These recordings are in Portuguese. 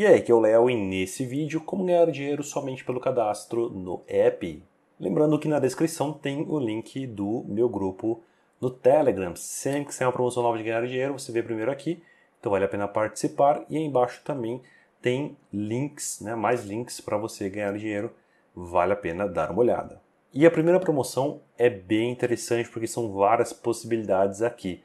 E aí, que é o Léo e nesse vídeo como ganhar dinheiro somente pelo cadastro no app. Lembrando que na descrição tem o link do meu grupo no Telegram. Sempre que sair uma promoção nova de ganhar dinheiro, você vê primeiro aqui, então vale a pena participar. E aí embaixo também tem links, né, mais links para você ganhar dinheiro, vale a pena dar uma olhada. E a primeira promoção é bem interessante porque são várias possibilidades aqui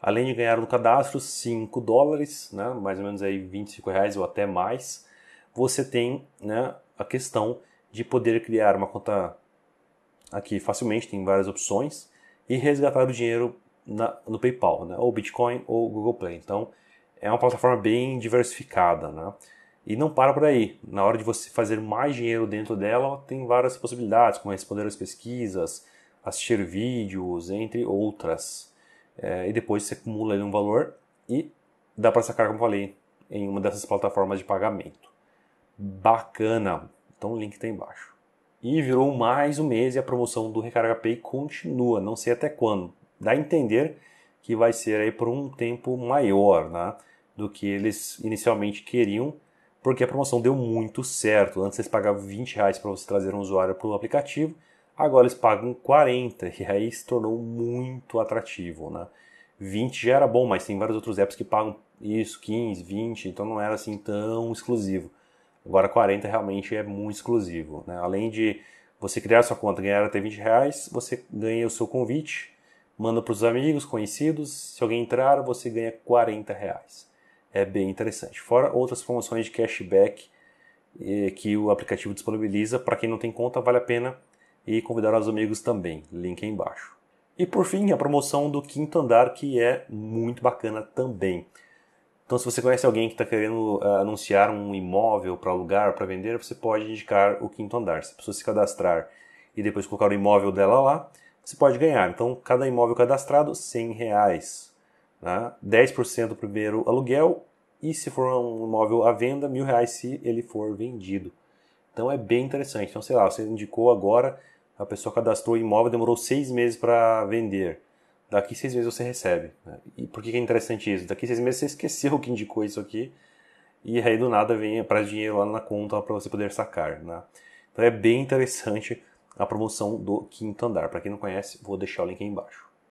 além de ganhar no cadastro 5 dólares, né, mais ou menos aí 25 reais ou até mais, você tem né, a questão de poder criar uma conta aqui facilmente, tem várias opções, e resgatar o dinheiro na, no PayPal, né, ou Bitcoin ou Google Play. Então é uma plataforma bem diversificada. Né? E não para por aí. Na hora de você fazer mais dinheiro dentro dela, tem várias possibilidades, como responder às pesquisas, assistir vídeos, entre outras. É, e depois você acumula ele um valor e dá para sacar, como falei, em uma dessas plataformas de pagamento. Bacana! Então o link está embaixo. E virou mais um mês e a promoção do Recarga Pay continua, não sei até quando. Dá a entender que vai ser aí por um tempo maior né, do que eles inicialmente queriam, porque a promoção deu muito certo. Antes eles pagavam 20 reais para você trazer um usuário para o aplicativo, Agora eles pagam 40 e aí se tornou muito atrativo, né? 20 já era bom, mas tem vários outros apps que pagam isso, 15, 20, então não era assim tão exclusivo. Agora 40 realmente é muito exclusivo, né? Além de você criar sua conta, ganhar até 20 reais, você ganha o seu convite, manda para os amigos, conhecidos, se alguém entrar, você ganha 40 reais. É bem interessante. Fora outras promoções de cashback eh, que o aplicativo disponibiliza, para quem não tem conta, vale a pena e convidar os amigos também, link aí embaixo. E por fim, a promoção do quinto andar, que é muito bacana também. Então, se você conhece alguém que está querendo uh, anunciar um imóvel para alugar, para vender, você pode indicar o quinto andar. Se a pessoa se cadastrar e depois colocar o imóvel dela lá, você pode ganhar. Então, cada imóvel cadastrado, 100 reais. Né? 10% do primeiro aluguel e, se for um imóvel à venda, mil reais se ele for vendido. Então é bem interessante. Então, sei lá, você indicou agora, a pessoa cadastrou o imóvel, demorou seis meses para vender. Daqui seis meses você recebe. Né? E por que é interessante isso? Daqui seis meses você esqueceu que indicou isso aqui e aí do nada vem para dinheiro lá na conta para você poder sacar, né? Então é bem interessante a promoção do quinto andar. Para quem não conhece, vou deixar o link aí embaixo.